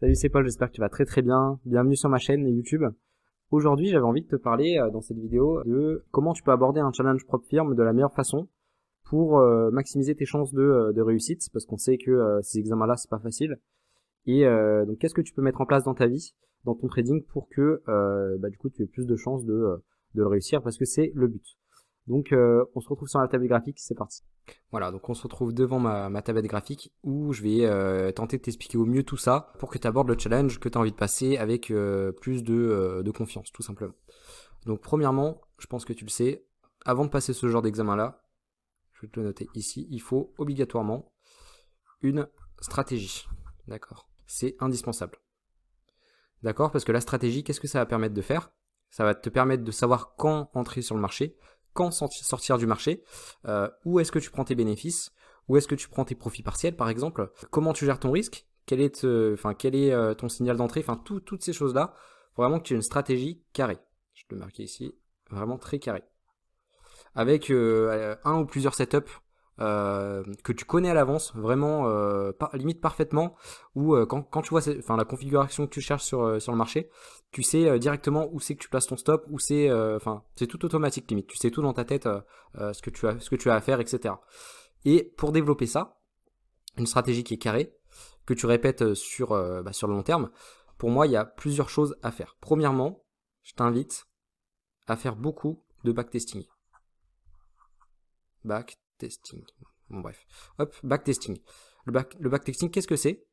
Salut, c'est Paul, j'espère que tu vas très très bien. Bienvenue sur ma chaîne YouTube. Aujourd'hui, j'avais envie de te parler euh, dans cette vidéo de comment tu peux aborder un challenge propre firme de la meilleure façon pour euh, maximiser tes chances de, euh, de réussite, parce qu'on sait que ces examens-là, c'est pas facile. Et donc, qu'est-ce que tu peux mettre en place dans ta vie, dans ton trading, pour que bah, du coup, tu aies plus de chances de, de le réussir, parce que c'est le but. Donc euh, on se retrouve sur la tablette graphique, c'est parti. Voilà, donc on se retrouve devant ma, tablette graphique où je vais euh, tenter de t'expliquer au mieux tout ça pour que tu abordes le challenge que tu as envie de passer avec euh, plus de, de, confiance, tout simplement. Donc premièrement, je pense que tu le sais, avant de passer ce genre d'examen-là, je vais te le noter ici, il faut obligatoirement une stratégie. D'accord C'est indispensable. D'accord Parce que la stratégie, qu'est-ce que ça va permettre de faire Ça va te permettre de savoir quand entrer sur le marché, quand sortir du marché, euh, où est-ce que tu prends tes bénéfices, où est-ce que tu prends tes profits partiels par exemple, comment tu gères ton risque, quel est, euh, enfin, quel est euh, ton signal d'entrée, enfin toutes ces choses-là, vraiment que tu aies une stratégie carrée. Je le marque ici, vraiment très carré, Avec un ou plusieurs setups euh, que tu connais à l'avance, vraiment euh, limite parfaitement, ou euh, quand, tu vois enfin, la configuration que tu cherches sur, sur le marché, tu sais directement où c'est que tu places ton stop, où c'est, enfin, c'est tout automatique limite. Tu sais tout dans ta tête ce que tu as, ce que tu as à faire, etc. Et pour développer ça, une stratégie qui est carrée, que tu répètes sur, bah, sur le long terme, pour moi, il y a plusieurs choses à faire. Premièrement, je t'invite à faire beaucoup de backtesting. Back testing. Bon, bref. Hop, backtesting. Le, back, backtesting, qu'est-ce que c'est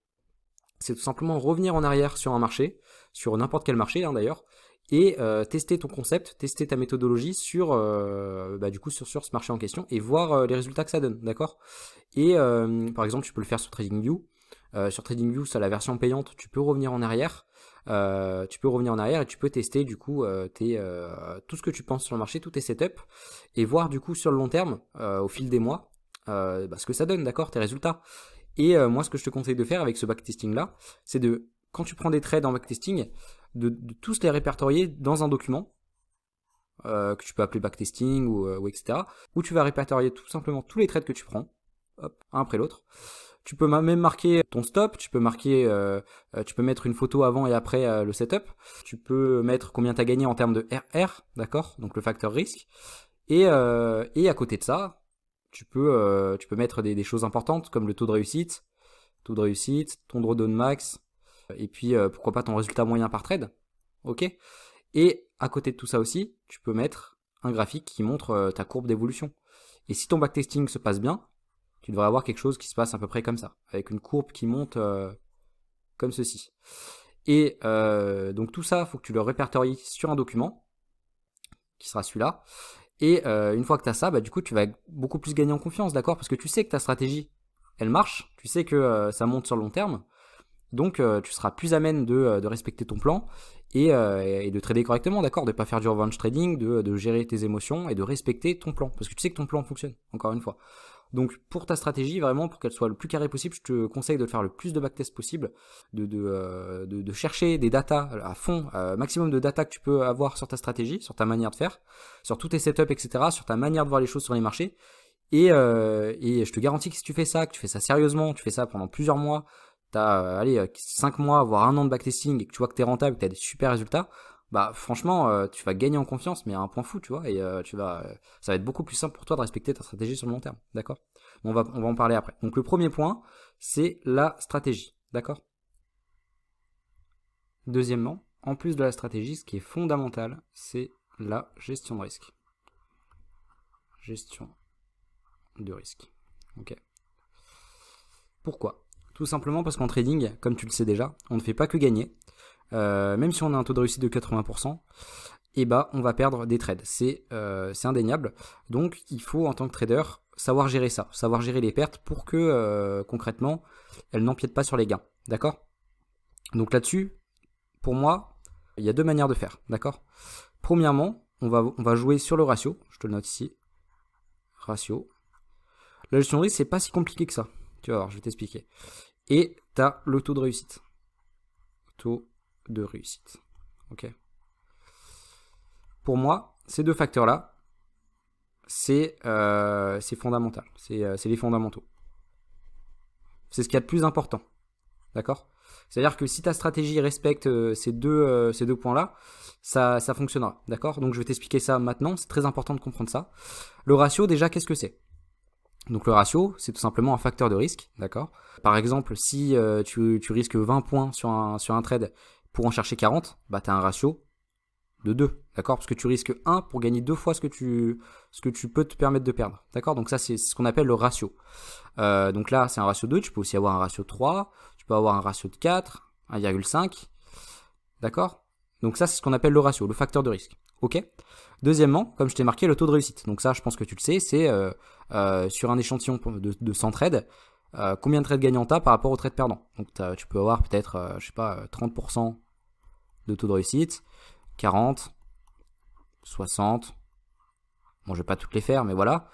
C'est tout simplement revenir en arrière sur un marché, sur n'importe quel marché hein, d'ailleurs, et euh, tester ton concept, tester ta méthodologie sur, euh, bah, du coup, sur, ce marché en question et voir euh, les résultats que ça donne, d'accord Et par exemple, tu peux le faire sur TradingView. sur TradingView, c'est la version payante, tu peux revenir en arrière euh, tu peux revenir en arrière et tu peux tester du coup euh, tes, euh, tout ce que tu penses sur le marché, tous tes setups, et voir du coup sur le long terme, au fil des mois, bah, ce que ça donne, d'accord, tes résultats. Et moi, ce que je te conseille de faire avec ce backtesting là, c'est de, quand tu prends des trades en backtesting, de, de tous les répertorier dans un document. que tu peux appeler backtesting ou, ou etc. Où tu vas répertorier tout simplement tous les trades que tu prends, hop, un après l'autre, tu peux même marquer ton stop, tu peux marquer, euh, euh, tu peux mettre une photo avant et après euh, le setup. Tu peux mettre combien tu as gagné en termes de RR, d'accord Donc le facteur risque. Et, et, à côté de ça, tu peux, tu peux mettre des, choses importantes comme le taux de réussite, taux de réussite, ton drawdown max, et puis pourquoi pas ton résultat moyen par trade. Ok Et à côté de tout ça aussi, tu peux mettre un graphique qui montre ta courbe d'évolution. Et si ton backtesting se passe bien, tu devrais avoir quelque chose qui se passe à peu près comme ça, avec une courbe qui monte euh, comme ceci. Et euh, donc tout ça, il faut que tu le répertories sur un document, qui sera celui-là. Et euh, une fois que tu as ça, bah, du coup, tu vas beaucoup plus gagner en confiance, d'accord Parce que tu sais que ta stratégie, elle marche, tu sais que ça monte sur le long terme. Donc tu seras plus à même de, respecter ton plan et, de trader correctement, d'accord De ne pas faire du revenge trading, de gérer tes émotions et de respecter ton plan. Parce que tu sais que ton plan fonctionne, encore une fois. Donc pour ta stratégie, vraiment, pour qu'elle soit le plus carré possible, je te conseille de faire le plus de backtests possible, euh, de, chercher des datas à fond, euh, maximum de data que tu peux avoir sur ta stratégie, sur ta manière de faire, sur tous tes setups, etc., sur ta manière de voir les choses sur les marchés. Euh, et, je te garantis que si tu fais ça, que tu fais ça sérieusement, tu fais ça pendant plusieurs mois, tu as 5 mois, voire un an de backtesting et que tu vois que tu es rentable, que tu as des super résultats, bah, franchement, euh, tu vas gagner en confiance, mais à un point fou, tu vois, et euh, tu vas, ça va être beaucoup plus simple pour toi de respecter ta stratégie sur le long terme, d'accord on va, on va en parler après. Donc le premier point, c'est la stratégie, d'accord Deuxièmement, en plus de la stratégie, ce qui est fondamental, c'est la gestion de risque. Gestion de risque. Ok. Pourquoi Tout simplement parce qu'en trading, comme tu le sais déjà, on ne fait pas que gagner, euh, même si on a un taux de réussite de 80%, et eh ben on va perdre des trades. Euh, c'est indéniable. Donc il faut en tant que trader savoir gérer ça, savoir gérer les pertes pour que euh, concrètement elles n'empiètent pas sur les gains. D'accord Donc là-dessus, pour moi, il y a deux manières de faire. D'accord Premièrement, on va, on va jouer sur le ratio. Je te note ici. Ratio. La gestion de risque, c'est pas si compliqué que ça. Tu vas voir, je vais t'expliquer. Et tu as le taux de réussite. Taux de réussite. ok Pour moi, ces deux facteurs-là, c'est euh, fondamental. Euh, c'est les fondamentaux. C'est ce qu'il y a de plus important. D'accord C'est-à-dire que si ta stratégie respecte euh, ces deux, ces deux points-là, ça, fonctionnera. D'accord Donc je vais t'expliquer ça maintenant. C'est très important de comprendre ça. Le ratio, déjà, qu'est-ce que c'est donc le ratio, c'est tout simplement un facteur de risque, d'accord Par exemple, si tu, risques 20 points sur un, sur un trade pour en chercher 40, bah, tu as un ratio de 2, d'accord Parce que tu risques 1 pour gagner deux fois ce que tu, ce que tu peux te permettre de perdre, d'accord Donc ça, c'est ce qu'on appelle le ratio. Euh, donc là, c'est un ratio de 2, tu peux aussi avoir un ratio 3, tu peux avoir un ratio de 4, 1,5, d'accord Donc ça, c'est ce qu'on appelle le ratio, le facteur de risque, ok Deuxièmement, comme je t'ai marqué, le taux de réussite. Donc ça, je pense que tu le sais, c'est euh, euh, sur un échantillon de, de 100 trades, combien de trades gagnants as par rapport aux trades perdants Donc tu peux avoir peut-être, je sais pas, 30% de taux de réussite. 40, 60. Bon, je vais pas toutes les faire, mais voilà.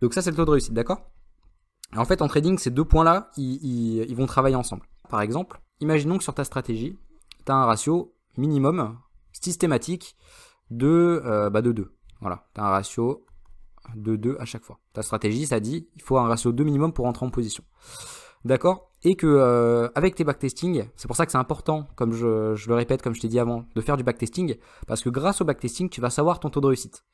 Donc ça, c'est le taux de réussite, d'accord En fait, en trading, ces deux points-là, ils, vont travailler ensemble. Par exemple, imaginons que sur ta stratégie, tu as un ratio minimum systématique de, euh, bah, de 2. Voilà, tu as un ratio de 2 à chaque fois. Ta stratégie, ça dit, il faut un ratio de minimum pour entrer en position. D'accord et que euh, avec tes backtesting, c'est pour ça que c'est important, comme je, le répète, comme je t'ai dit avant, de faire du backtesting, parce que grâce au backtesting, tu vas savoir ton taux de réussite.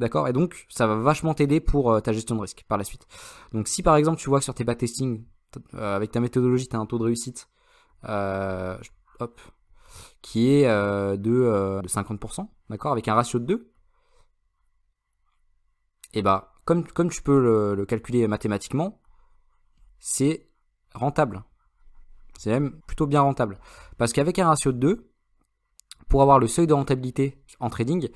D'accord Et donc, ça va vachement t'aider pour euh, ta gestion de risque par la suite. Donc, si par exemple, tu vois que sur tes backtesting, euh, avec ta méthodologie, tu as un taux de réussite qui est de, 50%, d'accord Avec un ratio de 2, et bah, comme, comme tu peux le calculer mathématiquement, c'est rentable. C'est même plutôt bien rentable. Parce qu'avec un ratio de 2, pour avoir le seuil de rentabilité en trading,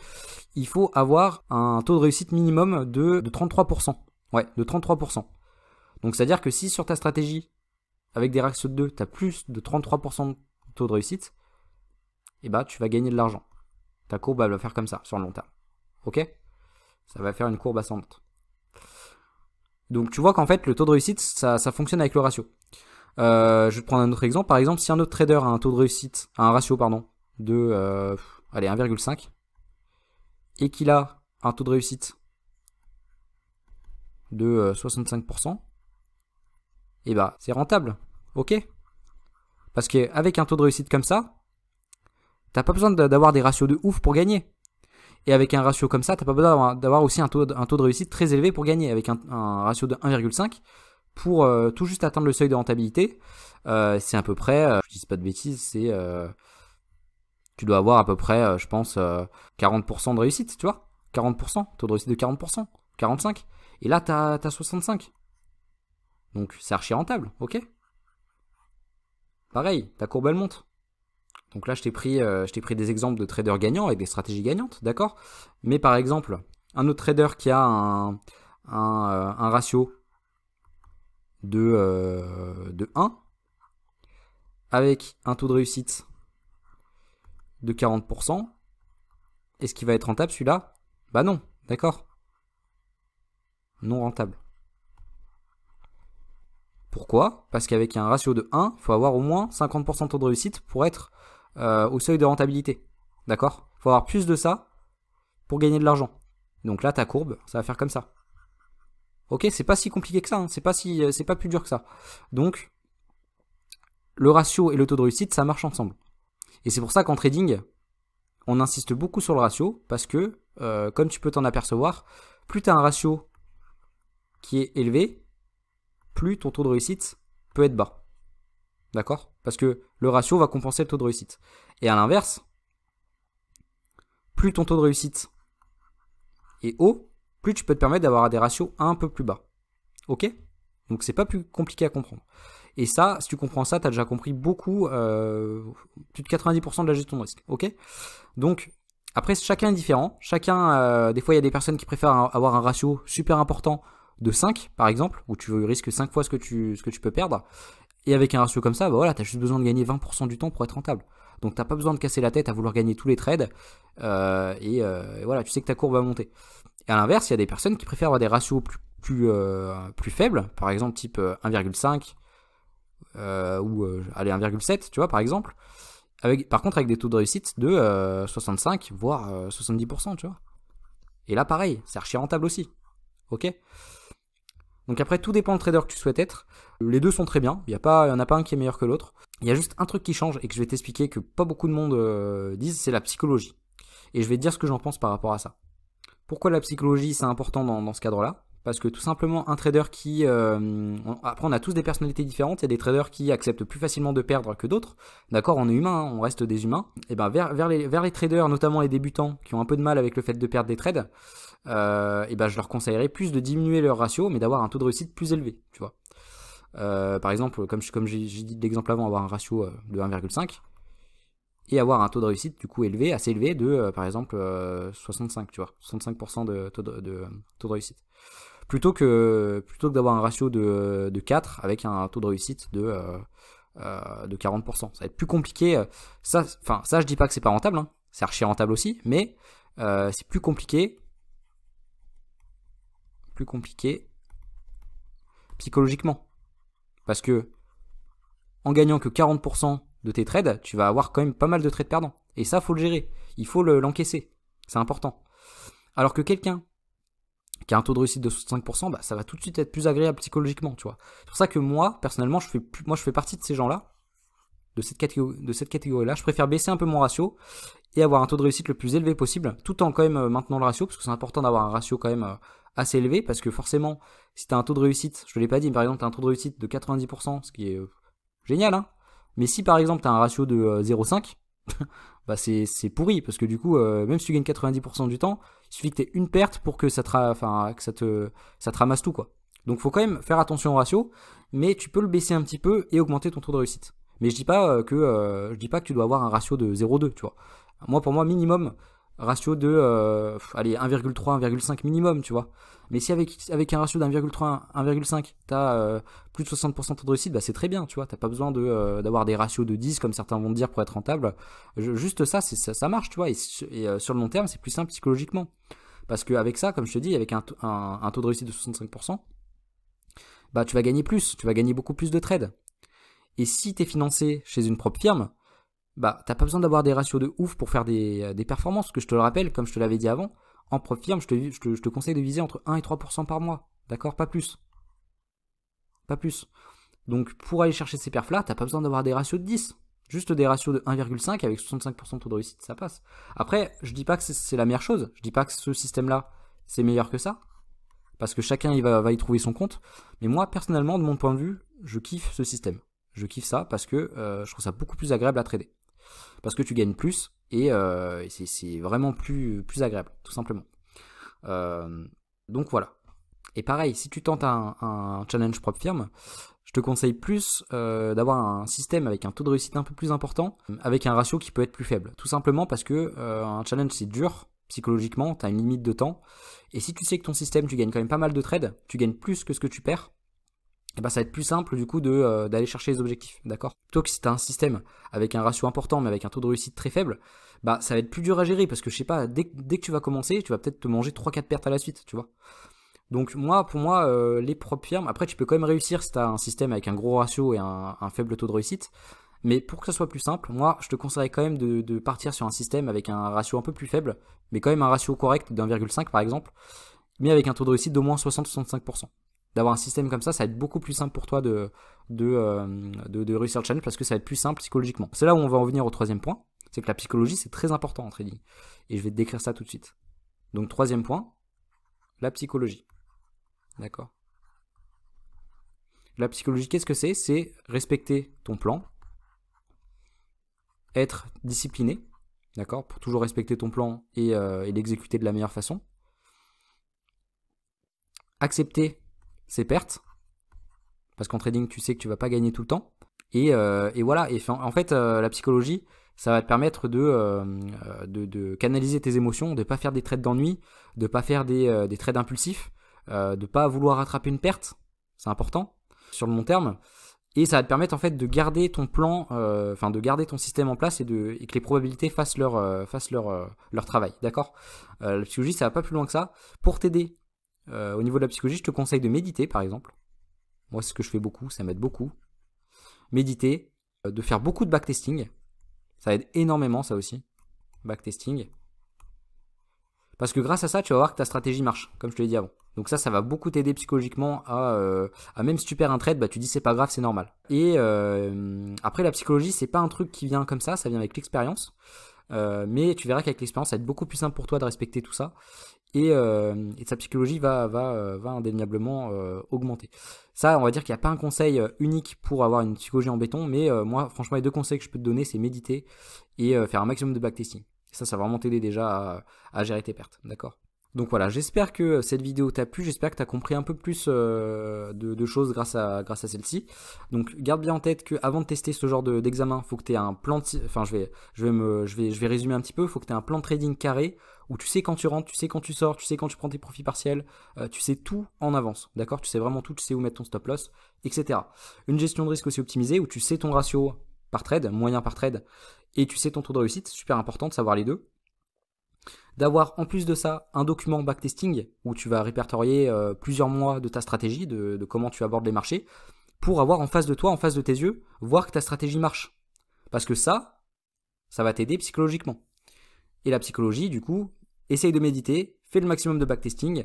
il faut avoir un taux de réussite minimum de, 33%. Ouais, de 33%. Donc c'est-à-dire que si sur ta stratégie, avec des ratios de 2, tu as plus de 33% de taux de réussite, eh ben, tu vas gagner de l'argent. Ta courbe elle va faire comme ça sur le long terme. Ok Ça va faire une courbe ascendante. Donc tu vois qu'en fait, le taux de réussite, ça, fonctionne avec le ratio. Euh, je vais te prendre un autre exemple. Par exemple, si un autre trader a un taux de réussite, un ratio, pardon, de 1,5, euh, et qu'il a un taux de réussite de 65%, et bah c'est rentable, ok Parce qu'avec un taux de réussite comme ça, t'as pas besoin d'avoir des ratios de ouf pour gagner. Et avec un ratio comme ça, tu pas besoin d'avoir aussi un taux, de, réussite très élevé pour gagner, avec un, ratio de 1,5 pour euh, tout juste atteindre le seuil de rentabilité. Euh, c'est à peu près, euh, je dis pas de bêtises, c'est tu dois avoir à peu près, je pense, 40% de réussite, tu vois 40%, taux de réussite de 40%, 45%. Et là, tu 65%. Donc c'est archi rentable, ok Pareil, ta courbe elle monte. Donc là, euh, je t'ai pris, des exemples de traders gagnants avec des stratégies gagnantes, d'accord Mais par exemple, un autre trader qui a un, euh, ratio de, euh, de 1, avec un taux de réussite de 40%, est-ce qu'il va être rentable celui-là Bah non, d'accord Non rentable. Pourquoi Parce qu'avec un ratio de 1, il faut avoir au moins 50% de taux de réussite pour être euh, au seuil de rentabilité. D'accord Il faut avoir plus de ça pour gagner de l'argent. Donc là, ta courbe, ça va faire comme ça. Ok, c'est pas si compliqué que ça, hein. c'est pas si, euh, c'est pas plus dur que ça. Donc, le ratio et le taux de réussite, ça marche ensemble. Et c'est pour ça qu'en trading, on insiste beaucoup sur le ratio parce que, euh, comme tu peux t'en apercevoir, plus tu as un ratio qui est élevé, plus ton taux de réussite peut être bas. D'accord parce que le ratio va compenser le taux de réussite. Et à l'inverse, plus ton taux de réussite est haut, plus tu peux te permettre d'avoir des ratios un peu plus bas. Ok Donc c'est pas plus compliqué à comprendre. Et ça, si tu comprends ça, tu as déjà compris beaucoup, euh, plus de 90% de la gestion de risque. Ok Donc après, chacun est différent. Chacun, euh, des fois, il y a des personnes qui préfèrent avoir un ratio super important de 5, par exemple, où tu risques 5 fois ce que tu peux perdre. Et avec un ratio comme ça, bah voilà, t'as juste besoin de gagner 20% du temps pour être rentable. Donc t'as pas besoin de casser la tête à vouloir gagner tous les trades. Euh, euh, et, voilà, tu sais que ta courbe va monter. Et à l'inverse, il y a des personnes qui préfèrent avoir des ratios plus, plus, euh, faibles, par exemple type 1,5 ou allez 1,7, tu vois, par exemple. Avec, par contre, avec des taux de réussite de 65 voire 70%, tu vois. Et là, pareil, c'est archi rentable aussi. Ok donc après, tout dépend le trader que tu souhaites être. Les deux sont très bien. Il n'y en a pas un qui est meilleur que l'autre. Il y a juste un truc qui change et que je vais t'expliquer que pas beaucoup de monde euh, disent, c'est la psychologie. Et je vais te dire ce que j'en pense par rapport à ça. Pourquoi la psychologie, c'est important dans ce cadre-là parce que tout simplement, un trader qui... Euh, après, on a tous des personnalités différentes. Il y a des traders qui acceptent plus facilement de perdre que d'autres. D'accord, on est humain, on reste des humains. Et eh ben vers, les, traders, notamment les débutants, qui ont un peu de mal avec le fait de perdre des trades, et euh, eh ben je leur conseillerais plus de diminuer leur ratio, mais d'avoir un taux de réussite plus élevé, tu vois. Euh, par exemple, comme, j'ai dit l'exemple avant, avoir un ratio de 1,5 et avoir un taux de réussite du coup élevé, assez élevé de par exemple 65, tu vois, 65% de, taux de réussite plutôt que, plutôt que d'avoir un ratio de, 4 avec un taux de réussite de, euh, euh, de 40%. Ça va être plus compliqué. Euh, ça, enfin, ça je dis pas que c'est pas rentable, hein. c'est archi rentable aussi, mais c'est plus compliqué. Plus compliqué psychologiquement. Parce que en gagnant que 40% de tes trades, tu vas avoir quand même pas mal de trades perdants. Et ça, faut le gérer. Il faut l'encaisser. c'est important. Alors que quelqu'un qui a un taux de réussite de 65%, bah, ça va tout de suite être plus agréable psychologiquement, tu vois. C'est pour ça que moi, personnellement, je fais, moi, je fais partie de ces gens-là, de cette catégorie-là. je préfère baisser un peu mon ratio et avoir un taux de réussite le plus élevé possible, tout en quand même euh, maintenant le ratio, parce que c'est important d'avoir un ratio quand même euh, assez élevé, parce que forcément, si tu as un taux de réussite, je ne l'ai pas dit, mais par exemple, tu as un taux de réussite de 90%, ce qui est euh, génial, hein. Mais si par exemple, tu as un ratio de 0,5, bah c'est pourri parce que du coup, euh, même si tu gagnes 90% du temps, il suffit que tu aies une perte pour que ça te, ça ramasse tout quoi. Donc faut quand même faire attention au ratio, mais tu peux le baisser un petit peu et augmenter ton taux de réussite. Mais je dis pas euh, que euh, je dis pas que tu dois avoir un ratio de 0,2, tu vois. Moi pour moi minimum, ratio de 1,3 euh, 1,5 minimum tu vois mais si avec un ratio 13 1,5 t'as as euh, plus de 60% de réussite bah c'est très bien tu vois t'as pas besoin euh, d'avoir des ratios de 10 comme certains vont te dire pour être rentable juste ça, ça, marche tu vois et, sur le long terme c'est plus simple psychologiquement parce qu'avec ça comme je te dis avec un, taux de réussite de 65% bah tu vas gagner plus tu vas gagner beaucoup plus de trades et si t'es financé chez une propre firme bah, t'as pas besoin d'avoir des ratios de ouf pour faire des, euh, des, performances, que je te le rappelle, comme je te l'avais dit avant, en prof firme, je te, je, te, je te, conseille de viser entre 1 et 3% par mois, d'accord Pas plus. Pas plus. Donc, pour aller chercher ces perfs-là, t'as pas besoin d'avoir des ratios de 10. Juste des ratios de 1,5 avec 65% de taux de réussite, ça passe. Après, je dis pas que c'est la meilleure chose, je dis pas que ce système-là, c'est meilleur que ça, parce que chacun il va, va y trouver son compte, mais moi, personnellement, de mon point de vue, je kiffe ce système. Je kiffe ça parce que euh, je trouve ça beaucoup plus agréable à trader parce que tu gagnes plus et euh, c'est vraiment plus, plus agréable, tout simplement. Euh, donc voilà. Et pareil, si tu tentes un, challenge propre firme, je te conseille plus euh, d'avoir un système avec un taux de réussite un peu plus important, avec un ratio qui peut être plus faible. Tout simplement parce que un challenge c'est dur psychologiquement, tu as une limite de temps. Et si tu sais que ton système, tu gagnes quand même pas mal de trades, tu gagnes plus que ce que tu perds, et eh ben ça va être plus simple du coup de, euh, d'aller chercher les objectifs, d'accord Plutôt que si t'as un système avec un ratio important mais avec un taux de réussite très faible, bah ça va être plus dur à gérer parce que je sais pas, dès, que tu vas commencer, tu vas peut-être te manger 3-4 pertes à la suite, tu vois. Donc moi, pour moi, euh, les propres firmes, après tu peux quand même réussir si tu un système avec un gros ratio et un, un, faible taux de réussite, mais pour que ça soit plus simple, moi je te conseillerais quand même de, de partir sur un système avec un ratio un peu plus faible, mais quand même un ratio correct d'1,5 par exemple, mais avec un taux de réussite d'au moins 60-65% d'avoir un système comme ça, ça va être beaucoup plus simple pour toi de, euh, de, de, réussir le challenge parce que ça va être plus simple psychologiquement. C'est là où on va en venir au troisième point, c'est que la psychologie c'est très important en trading. Et je vais te décrire ça tout de suite. Donc troisième point, la psychologie. D'accord La psychologie, qu'est-ce que c'est C'est respecter ton plan, être discipliné, d'accord Pour toujours respecter ton plan et euh, l'exécuter de la meilleure façon. Accepter ses pertes. Parce qu'en trading, tu sais que tu vas pas gagner tout le temps. Et, euh, voilà. Et en, fait, euh, la psychologie, ça va te permettre de, euh, de, canaliser tes émotions, de ne pas faire des trades d'ennui, de pas faire des, trades impulsifs, de pas vouloir attraper une perte, c'est important, sur le long terme. Et ça va te permettre en fait de garder ton plan, enfin de garder ton système en place et, de, que les probabilités fassent leur, fassent leur, leur travail, d'accord La psychologie, ça va pas plus loin que ça. Pour t'aider euh, au niveau de la psychologie, je te conseille de méditer, par exemple. Moi, c'est ce que je fais beaucoup, ça m'aide beaucoup. Méditer, euh, de faire beaucoup de backtesting. Ça aide énormément, ça aussi. Backtesting. Parce que grâce à ça, tu vas voir que ta stratégie marche, comme je te l'ai dit avant. Donc ça, ça va beaucoup t'aider psychologiquement à, euh, même si tu perds un trade, bah tu dis c'est pas grave, c'est normal. Et après la psychologie, c'est pas un truc qui vient comme ça, ça vient avec l'expérience. mais tu verras qu'avec l'expérience, ça va être beaucoup plus simple pour toi de respecter tout ça. Euh, et, sa psychologie va, va, euh, indéniablement euh, augmenter. Ça, on va dire qu'il n'y a pas un conseil unique pour avoir une psychologie en béton, mais moi, franchement, les deux conseils que je peux te donner, c'est méditer et faire un maximum de backtesting. Ça, ça va vraiment t'aider déjà à gérer tes pertes, d'accord donc voilà, j'espère que cette vidéo t'a plu, j'espère que t'as compris un peu plus euh, de, choses grâce à, grâce à celle-ci. Donc garde bien en tête que avant de tester ce genre d'examen, faut que tu un plan de, enfin je vais je me je vais je vais résumer un petit peu, faut que tu un plan de trading carré où tu sais quand tu rentres, tu sais quand tu sors, tu sais quand tu prends tes profits partiels, euh, tu sais tout en avance, d'accord Tu sais vraiment tout, tu sais où mettre ton stop loss, etc. Une gestion de risque aussi optimisée où tu sais ton ratio par trade, moyen par trade, et tu sais ton taux de réussite, super important de savoir les deux d'avoir en plus de ça un document backtesting où tu vas répertorier euh, plusieurs mois de ta stratégie, de, de, comment tu abordes les marchés, pour avoir en face de toi, en face de tes yeux, voir que ta stratégie marche. Parce que ça, ça va t'aider psychologiquement. Et la psychologie, du coup, essaye de méditer, fais le maximum de backtesting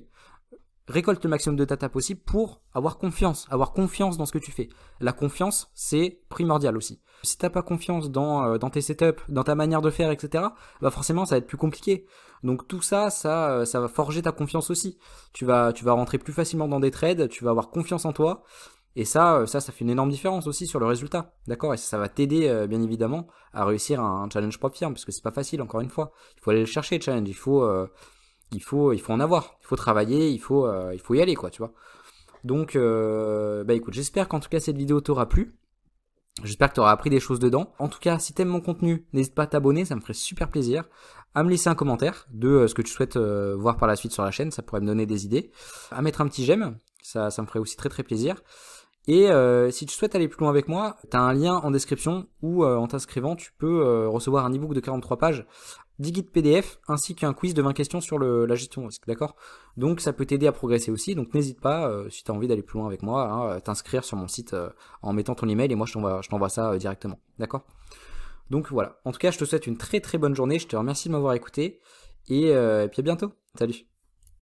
récolte le maximum de data possible pour avoir confiance, avoir confiance dans ce que tu fais. La confiance, c'est primordial aussi. Si t'as pas confiance dans, euh, tes setups, dans ta manière de faire, etc., bah forcément, ça va être plus compliqué. Donc tout ça, ça, euh, ça va forger ta confiance aussi. Tu vas, tu vas rentrer plus facilement dans des trades, tu vas avoir confiance en toi. Et ça, euh, ça, ça fait une énorme différence aussi sur le résultat, d'accord Et ça, va t'aider, bien évidemment, à réussir un, challenge propre firme, parce que c'est pas facile, encore une fois. Il faut aller le chercher, le challenge. Il faut, il faut, il faut en avoir. Il faut travailler, il faut, euh, il faut y aller, quoi, tu vois. Donc, euh, bah écoute, j'espère qu'en tout cas cette vidéo t'aura plu. J'espère que tu auras appris des choses dedans. En tout cas, si t'aimes mon contenu, n'hésite pas à t'abonner, ça me ferait super plaisir. À me laisser un commentaire de euh, ce que tu souhaites voir par la suite sur la chaîne, ça pourrait me donner des idées. À mettre un petit j'aime, ça, ça me ferait aussi très très plaisir. Et si tu souhaites aller plus loin avec moi, t'as un lien en description où en t'inscrivant, tu peux recevoir un ebook book de 43 pages 10 guides PDF ainsi qu'un quiz de 20 questions sur la gestion d'accord Donc ça peut t'aider à progresser aussi, donc n'hésite pas, euh, si tu as envie d'aller plus loin avec moi, hein, à t'inscrire sur mon site euh, en mettant ton email et moi je t'envoie ça euh, directement, d'accord Donc voilà, en tout cas je te souhaite une très très bonne journée, je te remercie de m'avoir écouté et, et puis à bientôt, salut